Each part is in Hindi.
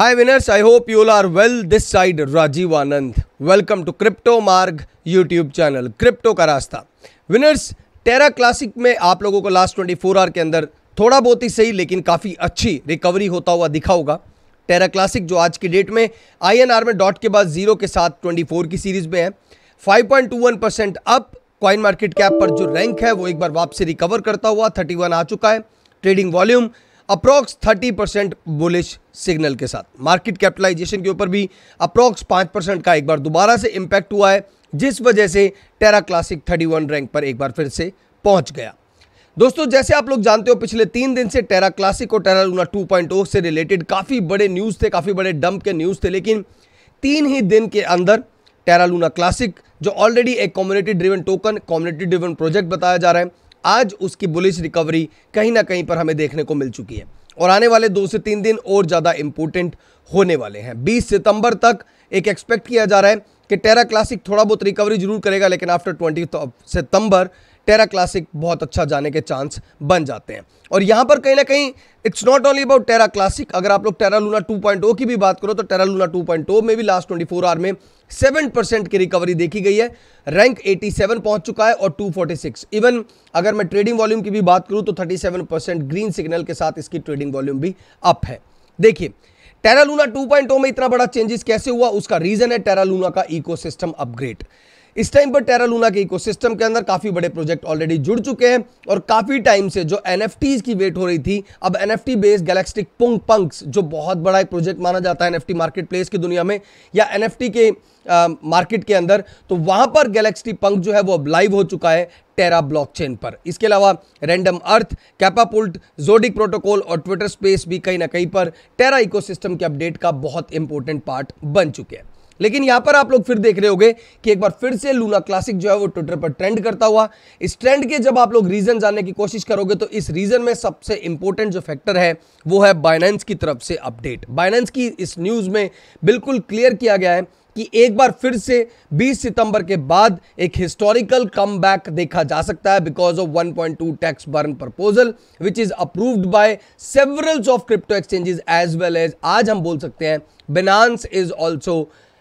Hi winners I hope you are well this side Rajiv Anand welcome to crypto Marg YouTube channel crypto का रास्ता विनर्स टेरा क्लासिक में आप लोगों को लास्ट 24 आवर के अंदर थोड़ा बहुत ही सही लेकिन काफ़ी अच्छी रिकवरी होता हुआ दिखा होगा टेरा क्लासिक जो आज की डेट में आईएनआर में डॉट के बाद जीरो के साथ 24 की सीरीज में है 5.21 percent up coin market cap पर जो रैंक है वो एक बार वापसी रिकवर करता हुआ 31 आ चुका है trading volume approx 30 percent bullish signal के साथ मार्केट कैपिटलाइजेशन के ऊपर भी अप्रोक्स 5 परसेंट का एक बार दोबारा से इम्पैक्ट हुआ है जिस वजह से टेरा क्लासिक 31 रैंक पर एक बार फिर से पहुंच गया दोस्तों जैसे आप लोग जानते हो पिछले तीन दिन से टेरा क्लासिक और टेरा लूना टू से रिलेटेड काफ़ी बड़े न्यूज़ थे काफ़ी बड़े डंप के न्यूज़ थे लेकिन तीन ही दिन के अंदर टेरा लूना क्लासिक जो ऑलरेडी एक community driven token community driven project बताया जा रहा है आज उसकी बुलिश रिकवरी कहीं ना कहीं पर हमें देखने को मिल चुकी है और आने वाले दो से तीन दिन और ज़्यादा इंपोर्टेंट होने वाले हैं बीस सितंबर तक एक एक्सपेक्ट किया जा रहा है कि टेरा क्लासिक थोड़ा बहुत रिकवरी जरूर करेगा लेकिन आफ्टर ट्वेंटी सितंबर टेरा क्लासिक बहुत अच्छा जाने के चांस बन जाते हैं और यहाँ पर कहीं ना कहीं it's not only about Terra Classic अगर आप लोग टेरा लूना 2.0 की भी बात करो तो टेरा लूना 2.0 में भी लास्ट 24 आवर में 7 परसेंट की रिकवरी देखी गई है रैंक 87 पहुंच चुका है और 246 इवन अगर मैं ट्रेडिंग वॉल्यूम की भी बात करूं तो 37 ग्रीन सिग्नल के साथ इसकी ट्रेडिंग वॉल्यूम भी अप है देखिए टेरा लूना 2.0 में इतना बड़ा चेंजेस कैसे हुआ उसका रीजन है टेरा लूना का इकोसिस्टम अपग्रेड इस टाइम पर टेरा लूना के इकोसिस्टम के अंदर काफ़ी बड़े प्रोजेक्ट ऑलरेडी जुड़ चुके हैं और काफ़ी टाइम से जो एन की वेट हो रही थी अब N F T based galactic पुंग पंक्स जो बहुत बड़ा एक प्रोजेक्ट माना जाता है N F T market place की दुनिया में या एन एफ टी के मार्केट uh, के अंदर तो वहां पर गैलेक्सटी पंक जो है वो अब लाइव हो चुका है टेरा ब्लॉकचेन पर इसके अलावा random earth catapult zodiac protocol और ट्विटर स्पेस भी कहीं ना कहीं पर टेरा इकोसिस्टम के अपडेट का बहुत इंपॉर्टेंट पार्ट बन चुके हैं लेकिन यहां पर आप लोग फिर देख रहे होंगे कि एक बार फिर से लूना क्लासिक जो है वो ट्विटर पर ट्रेंड करता हुआ इस ट्रेंड के जब आप लोग रीज़न जानने की कोशिश करोगे तो इस रीज़न में सबसे इंपॉर्टेंट जो फैक्टर है वो है बाइनेंस की तरफ से अपडेट बाइनेंस की इस न्यूज़ में बिल्कुल क्लियर किया गया है कि एक बार फिर से 20 सितंबर के बाद एक हिस्टोरिकल कम देखा जा सकता है because of 1.2 point two tax burn proposal which is approved by severals of crypto exchanges as well as आज हम बोल सकते हैं बेनांस इज ऑल्सो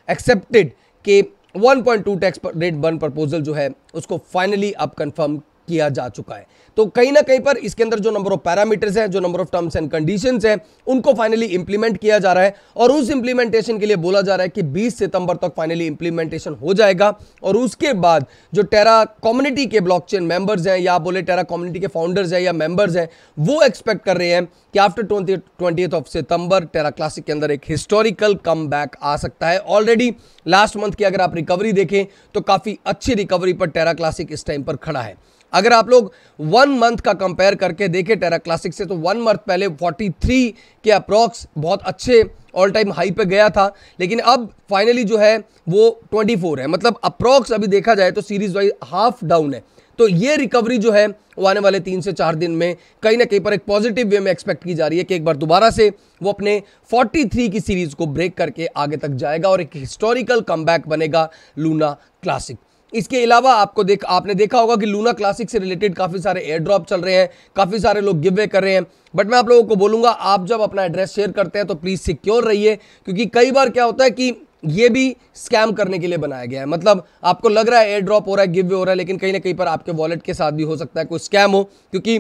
एक्सेप्टेड कि 1.2 टैक्स रेट बर्न प्रपोजल जो है उसको फाइनली अब कंफर्म किया जा चुका है तो कहीं ना कहीं पर इसके अंदर जो नंबर ऑफ पैरामीटर्स हैं जो number of terms and condition हैं उनको फाइनली इंप्लीमेंट किया जा रहा है और उस इंप्लीमेंटेशन के लिए बोला जा रहा है कि बीस सितंबर तक फाइनली इंप्लीमेंटेशन हो जाएगा और उसके बाद जो टेरा कम्युनिटी के ब्लॉकचेन मेंबर्स हैं या बोले टेरा कम्युनिटी के फाउंडर्स हैं या मेंबर्स हैं वो एक्सपेक्ट कर रहे हैं कि आफ्टर ट्वेंटी ट्वेंटी ऑफ सितंबर टेरा क्लासिक के अंदर एक हिस्टोरिकल कम आ सकता है ऑलरेडी लास्ट मंथ की अगर आप रिकवरी देखें तो काफ़ी अच्छी रिकवरी पर टेरा क्लासिक इस टाइम पर खड़ा है अगर आप लोग वन मंथ का कंपेयर करके देखें टेरा क्लासिक से तो वन मंथ पहले 43 के अप्रॉक्स बहुत अच्छे ऑल टाइम हाई पे गया था लेकिन अब फाइनली जो है वो 24 है मतलब अप्रॉक्स अभी देखा जाए तो सीरीज वाइज हाफ डाउन है तो ये रिकवरी जो है वो आने वाले तीन से चार दिन में कहीं ना कहीं पर एक पॉजिटिव वे में एक्सपेक्ट की जा रही है कि एक बार दोबारा से वो अपने 43 की सीरीज को ब्रेक करके आगे तक जाएगा और एक हिस्टोरिकल कमबैक बनेगा लूना क्लासिक इसके अलावा आपको देख आपने देखा होगा कि लूना क्लासिक से रिलेटेड काफ़ी सारे एयर ड्रॉप चल रहे हैं काफ़ी सारे लोग गिव कर रहे हैं बट मैं आप लोगों को बोलूँगा आप जब अपना एड्रेस शेयर करते हैं तो प्लीज़ सिक्योर रहिए क्योंकि कई बार क्या होता है कि ये भी स्कैम करने के लिए बनाया गया है मतलब आपको लग रहा है एयर ड्रॉप हो रहा है गिव हो रहा है लेकिन कहीं ना कहीं पर आपके वॉलेट के साथ भी हो सकता है कोई स्कैम हो क्योंकि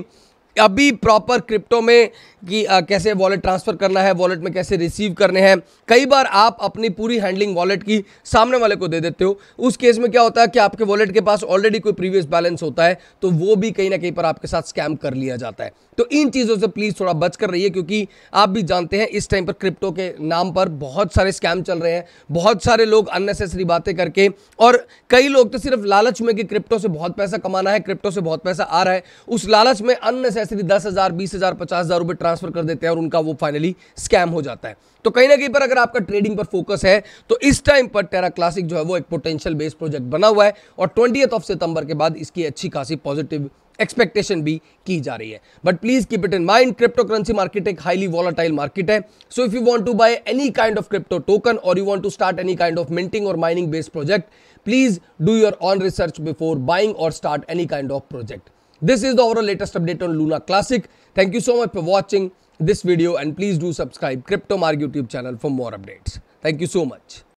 अभी प्रॉपर क्रिप्टो में कि कैसे वॉलेट ट्रांसफ़र करना है वॉलेट में कैसे रिसीव करने हैं कई बार आप अपनी पूरी हैंडलिंग वॉलेट की सामने वाले को दे देते हो उस केस में क्या होता है कि आपके वॉलेट के पास ऑलरेडी कोई प्रीवियस बैलेंस होता है तो वो भी कहीं ना कहीं पर आपके साथ स्कैम कर लिया जाता है तो इन चीज़ों से प्लीज़ थोड़ा बच कर रहिए क्योंकि आप भी जानते हैं इस टाइम पर क्रिप्टो के नाम पर बहुत सारे स्कैम चल रहे हैं बहुत सारे लोग अननेसेसरी बातें करके और कई लोग तो सिर्फ लालच में कि क्रिप्टो से बहुत पैसा कमाना है क्रिप्टो से बहुत पैसा आ रहा है उस लालच में अननेसे ऐसे भी दस हज़ार बीस हज़ार पचास हज़ार रुपये ट्रांसफ़र कर देते हैं और उनका वो फाइनली स्कैम हो जाता है तो कहीं ना कहीं पर अगर आपका ट्रेडिंग पर फोकस है तो इस टाइम पर टेरा क्लासिक जो है वो एक पोटेंशियल बेस्ड प्रोजेक्ट बना हुआ है और ट्वेंटी ऑफ सितंबर के बाद इसकी अच्छी खासी पॉजिटिव एक्सपेक्टेशन भी की जा रही है but please keep it in mind crypto currency market एक हाईली वॉलाटाइल मार्केट है so if you want to buy any kind of crypto token और you want to start any kind of minting और mining based project please do your own research before buying और start any kind of project This is the overall latest update on Luna Classic. Thank you so much for watching this video and please do subscribe Crypto Mark YouTube channel for more updates. Thank you so much.